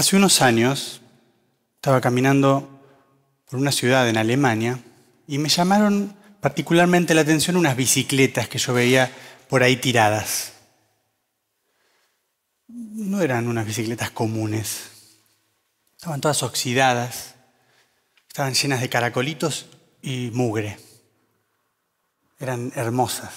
Hace unos años estaba caminando por una ciudad en Alemania y me llamaron particularmente la atención unas bicicletas que yo veía por ahí tiradas. No eran unas bicicletas comunes. Estaban todas oxidadas, estaban llenas de caracolitos y mugre. Eran hermosas.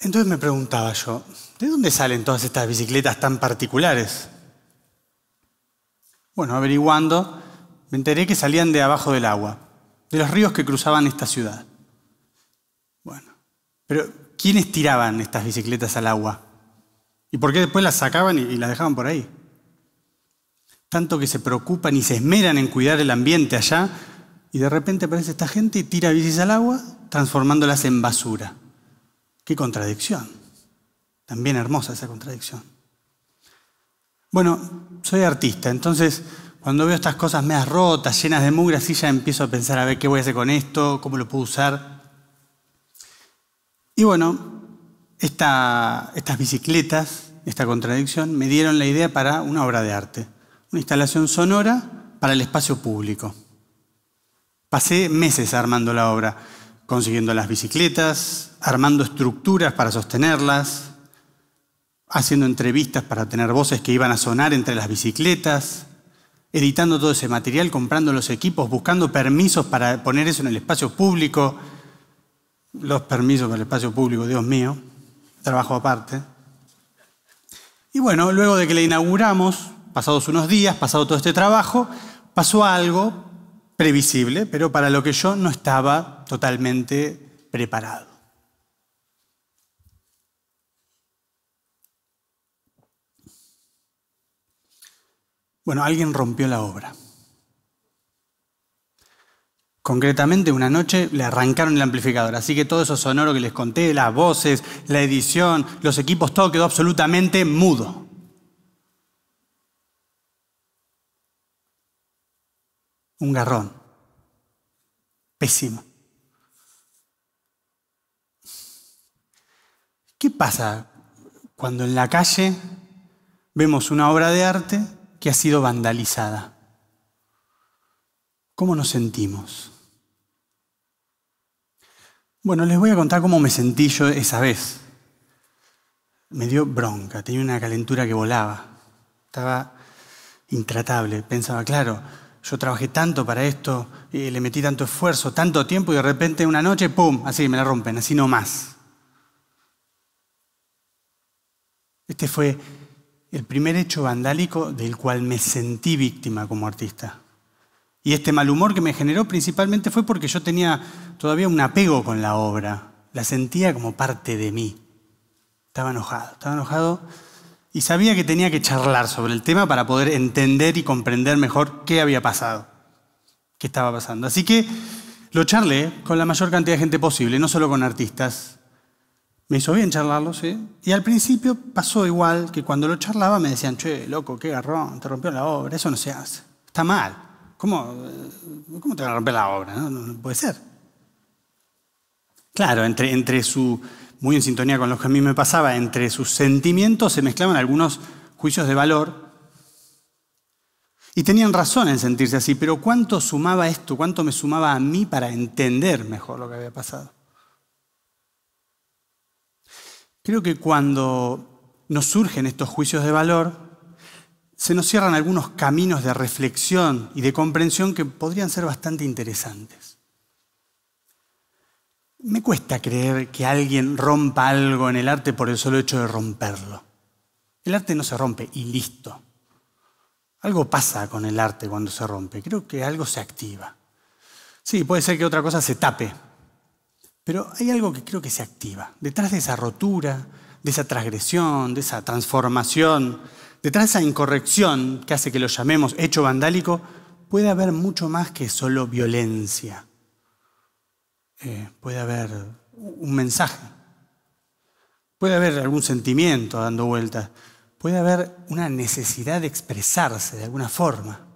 Entonces me preguntaba yo, ¿de dónde salen todas estas bicicletas tan particulares? Bueno, averiguando, me enteré que salían de abajo del agua, de los ríos que cruzaban esta ciudad. Bueno, pero ¿quiénes tiraban estas bicicletas al agua? ¿Y por qué después las sacaban y, las dejaban por ahí? Tanto que se preocupan y se esmeran en cuidar el ambiente allá, y de repente aparece esta gente y tira bicis al agua, transformándolas en basura. Qué contradicción. También hermosa esa contradicción. Bueno, soy artista, entonces cuando veo estas cosas medias rotas, llenas de mugre, así ya empiezo a pensar a ver qué voy a hacer con esto, cómo lo puedo usar. Y bueno, estas bicicletas, esta contradicción, me dieron la idea para una obra de arte, una instalación sonora para el espacio público. Pasé meses armando la obra consiguiendo las bicicletas, armando estructuras para sostenerlas, haciendo entrevistas para tener voces que iban a sonar entre las bicicletas, editando todo ese material, comprando los equipos, buscando permisos para poner eso en el espacio público. Los permisos para el espacio público, Dios mío, trabajo aparte. Y bueno, luego de que le inauguramos, pasados unos días, pasado todo este trabajo, pasó algo previsible, pero para lo que yo no estaba totalmente preparado. Bueno, alguien rompió la obra. Concretamente, una noche le arrancaron el amplificador, así que todo eso sonoro que les conté, las voces, la edición, los equipos, todo quedó absolutamente mudo. un garrón. Pésimo. ¿Qué pasa cuando en la calle vemos una obra de arte que ha sido vandalizada? ¿Cómo nos sentimos? Bueno, les voy a contar cómo me sentí yo esa vez. Me dio bronca, tenía una calentura que volaba. Estaba intratable. Pensaba, claro, yo trabajé tanto para esto, le metí tanto esfuerzo, tanto tiempo y de repente una noche, ¡pum!, así me la rompen, así no más. Este fue el primer hecho vandálico del cual me sentí víctima como artista. Y este mal humor que me generó principalmente fue porque yo tenía todavía un apego con la obra, la sentía como parte de mí. Estaba enojado, estaba enojado y sabía que tenía que charlar sobre el tema para poder entender y comprender mejor qué había pasado, qué estaba pasando. Así que lo charlé con la mayor cantidad de gente posible, no solo con artistas. Me hizo bien charlarlo, sí. Y al principio pasó igual que cuando lo charlaba me decían, che, loco, qué garrón, te rompió la obra, eso no se hace, está mal. ¿Cómo, eh, cómo te van a romper la obra? No, puede ser. Claro, entre su muy en sintonía con lo que a mí me pasaba, entre sus sentimientos se mezclaban algunos juicios de valor. Y tenían razón en sentirse así, pero ¿cuánto sumaba esto? ¿Cuánto me sumaba a mí para entender mejor lo que había pasado? Creo que cuando nos surgen estos juicios de valor, se nos cierran algunos caminos de reflexión y de comprensión que podrían ser bastante interesantes. Me cuesta creer que alguien rompa algo en el arte por el solo hecho de romperlo. El arte no se rompe y listo. Algo pasa con el arte cuando se rompe. Creo que algo se activa. Sí, puede ser que otra cosa se tape, pero hay algo que creo que se activa. Detrás de esa rotura, de esa transgresión, de esa transformación, detrás de esa incorrección que hace que lo llamemos hecho vandálico, puede haber mucho más que solo violencia. Eh, puede haber un mensaje, puede haber algún sentimiento dando vueltas, puede haber una necesidad de expresarse de alguna forma.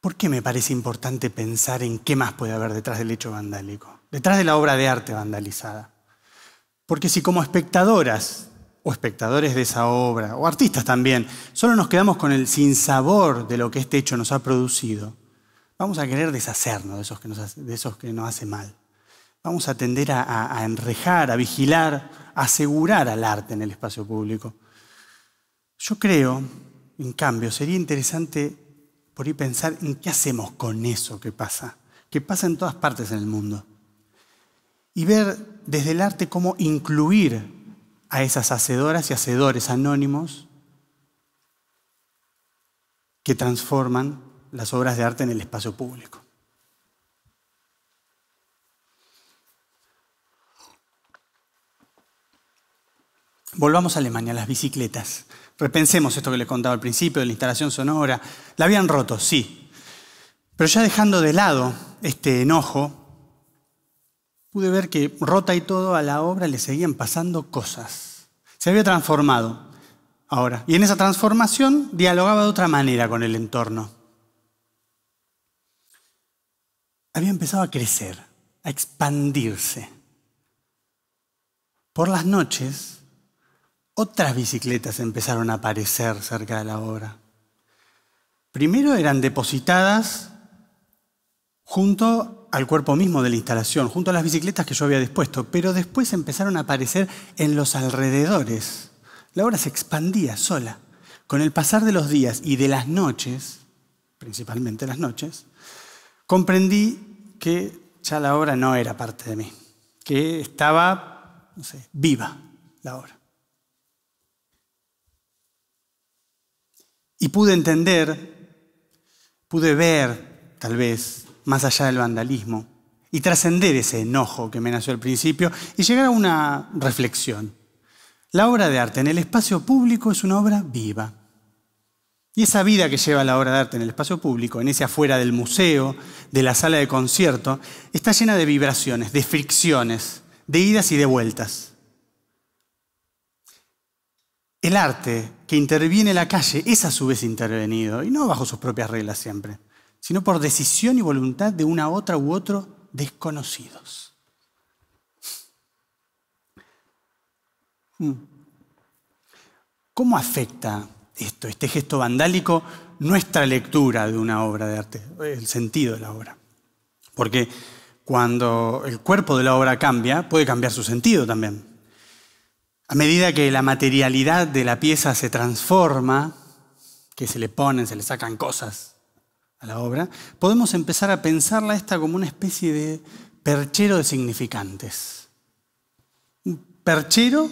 ¿Por qué me parece importante pensar en qué más puede haber detrás del hecho vandálico, detrás de la obra de arte vandalizada? Porque si como espectadoras o espectadores de esa obra, o artistas también, solo nos quedamos con el sinsabor de lo que este hecho nos ha producido, vamos a querer deshacernos de esos que nos, de esos que nos hace mal. Vamos a tender a, enrejar, a vigilar, a asegurar al arte en el espacio público. Yo creo, en cambio, sería interesante por ahí pensar en qué hacemos con eso que pasa, que pasa en todas partes en el mundo. Y ver desde el arte cómo incluir a esas hacedoras y hacedores anónimos que transforman las obras de arte en el espacio público. Volvamos a Alemania, las bicicletas. Repensemos esto que les contaba al principio de la instalación sonora. La habían roto, sí. Pero ya dejando de lado este enojo, pude ver que rota y todo a la obra le seguían pasando cosas. Se había transformado ahora. Y en esa transformación dialogaba de otra manera con el entorno. había empezado a crecer, a expandirse. Por las noches, otras bicicletas empezaron a aparecer cerca de la obra. Primero eran depositadas junto al cuerpo mismo de la instalación, junto a las bicicletas que yo había dispuesto, pero después empezaron a aparecer en los alrededores. La obra se expandía sola. Con el pasar de los días y de las noches, principalmente las noches, comprendí que ya la obra no era parte de mí, que estaba, no sé, viva la obra. Y pude entender, pude ver, tal vez, más allá del vandalismo, y trascender ese enojo que me nació al principio y llegar a una reflexión. La obra de arte en el espacio público es una obra viva, y esa vida que lleva la obra de arte en el espacio público, en ese afuera del museo, de la sala de concierto, está llena de vibraciones, de fricciones, de idas y de vueltas. El arte que interviene en la calle es a su vez intervenido, y no bajo sus propias reglas siempre, sino por decisión y voluntad de una otra u otro desconocidos. Hmm. ¿Cómo afecta esto, este gesto vandálico, nuestra lectura de una obra de arte, el sentido de la obra. Porque cuando el cuerpo de la obra cambia, puede cambiar su sentido también. A medida que la materialidad de la pieza se transforma, que se le ponen, se le sacan cosas a la obra, podemos empezar a pensarla esta como una especie de perchero de significantes. Un perchero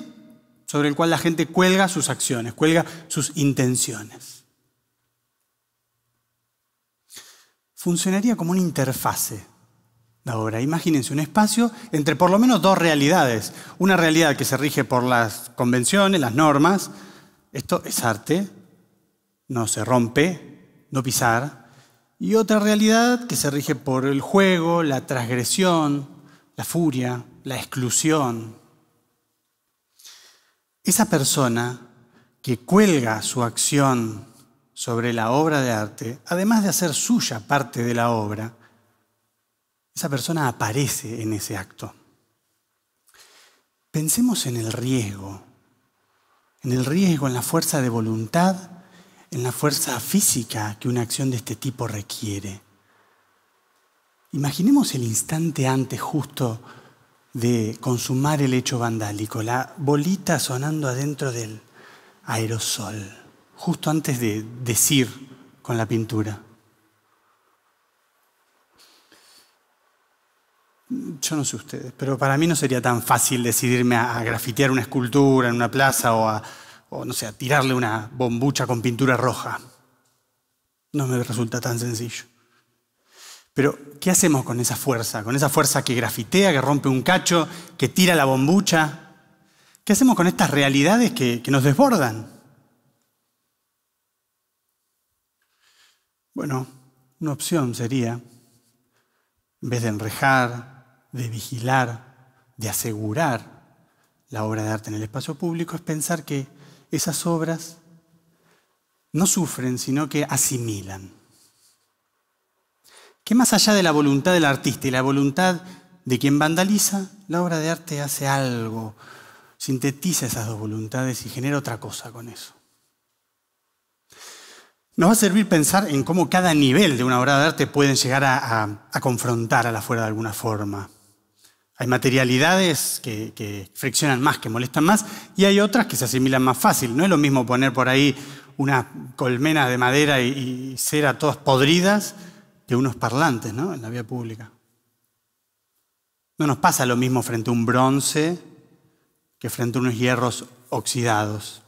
sobre el cual la gente cuelga sus acciones, cuelga sus intenciones. Funcionaría como una interfase Ahora, imagínense un espacio entre por lo menos dos realidades. Una realidad que se rige por las convenciones, las normas. Esto es arte, no se rompe, no pisar. Y otra realidad que se rige por el juego, la transgresión, la furia, la exclusión. Esa persona que cuelga su acción sobre la obra de arte, además de hacer suya parte de la obra, esa persona aparece en ese acto. Pensemos en el riesgo, en el riesgo, en la fuerza de voluntad, en la fuerza física que una acción de este tipo requiere. Imaginemos el instante antes justo de consumar el hecho vandálico, la bolita sonando adentro del aerosol, justo antes de decir con la pintura. Yo no sé ustedes, pero para mí no sería tan fácil decidirme a, grafitear una escultura en una plaza o o, no a tirarle una bombucha con pintura roja. No me resulta tan sencillo. Pero, ¿qué hacemos con esa fuerza? Con esa fuerza que grafitea, que rompe un cacho, que tira la bombucha. ¿Qué hacemos con estas realidades que, nos desbordan? Bueno, una opción sería, en vez de enrejar, de vigilar, de asegurar la obra de arte en el espacio público, es pensar que esas obras no sufren, sino que asimilan que más allá de la voluntad del artista y la voluntad de quien vandaliza, la obra de arte hace algo, sintetiza esas dos voluntades y genera otra cosa con eso. Nos va a servir pensar en cómo cada nivel de una obra de arte pueden llegar a, confrontar a la fuera de alguna forma. Hay materialidades que, friccionan más, que molestan más, y hay otras que se asimilan más fácil. No es lo mismo poner por ahí una colmena de madera y cera todas podridas que unos parlantes ¿no? en la vía pública. No nos pasa lo mismo frente a un bronce que frente a unos hierros oxidados.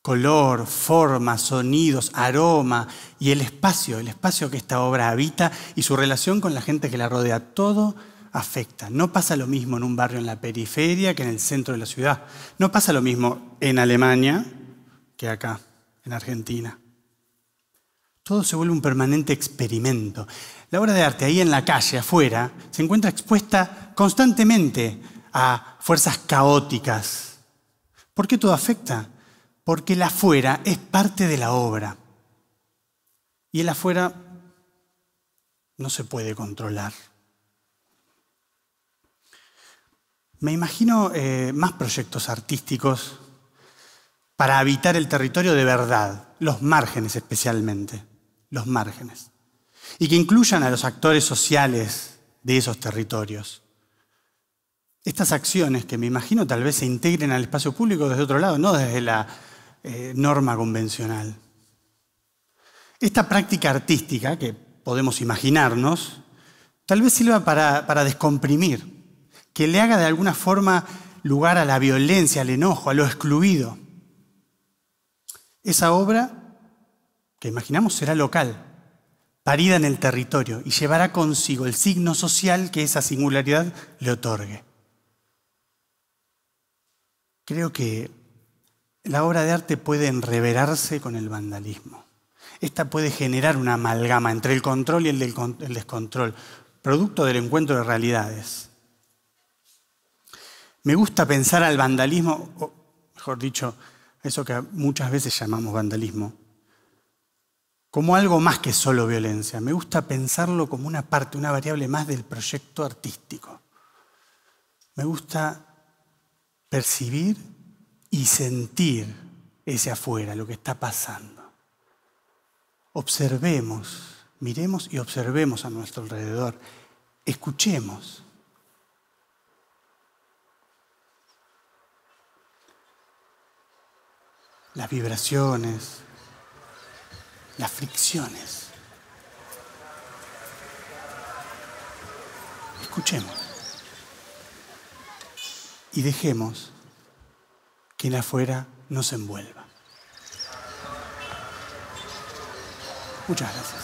Color, forma, sonidos, aroma y el espacio, el espacio que esta obra habita y su relación con la gente que la rodea, todo afecta. No pasa lo mismo en un barrio en la periferia que en el centro de la ciudad. No pasa lo mismo en Alemania que acá, en Argentina. Todo se vuelve un permanente experimento. La obra de arte ahí en la calle, afuera, se encuentra expuesta constantemente a fuerzas caóticas. ¿Por qué todo afecta? Porque el afuera es parte de la obra. Y el afuera no se puede controlar. Me imagino eh, más proyectos artísticos para habitar el territorio de verdad, los márgenes especialmente los márgenes y que incluyan a los actores sociales de esos territorios. Estas acciones que me imagino tal vez se integren al espacio público desde otro lado, no desde la eh, norma convencional. Esta práctica artística que podemos imaginarnos, tal vez sirva para descomprimir, que le haga de alguna forma lugar a la violencia, al enojo, a lo excluido. Esa obra que imaginamos será local, parida en el territorio y llevará consigo el signo social que esa singularidad le otorgue. Creo que la obra de arte puede enreverarse con el vandalismo. Esta puede generar una amalgama entre el control y el, descontrol, producto del encuentro de realidades. Me gusta pensar al vandalismo, o mejor dicho, eso que muchas veces llamamos vandalismo, como algo más que solo violencia. Me gusta pensarlo como una parte, una variable más del proyecto artístico. Me gusta percibir y sentir ese afuera, lo que está pasando. Observemos, miremos y observemos a nuestro alrededor. Escuchemos. Las vibraciones, las fricciones. Escuchemos y dejemos que en afuera nos envuelva. Muchas gracias.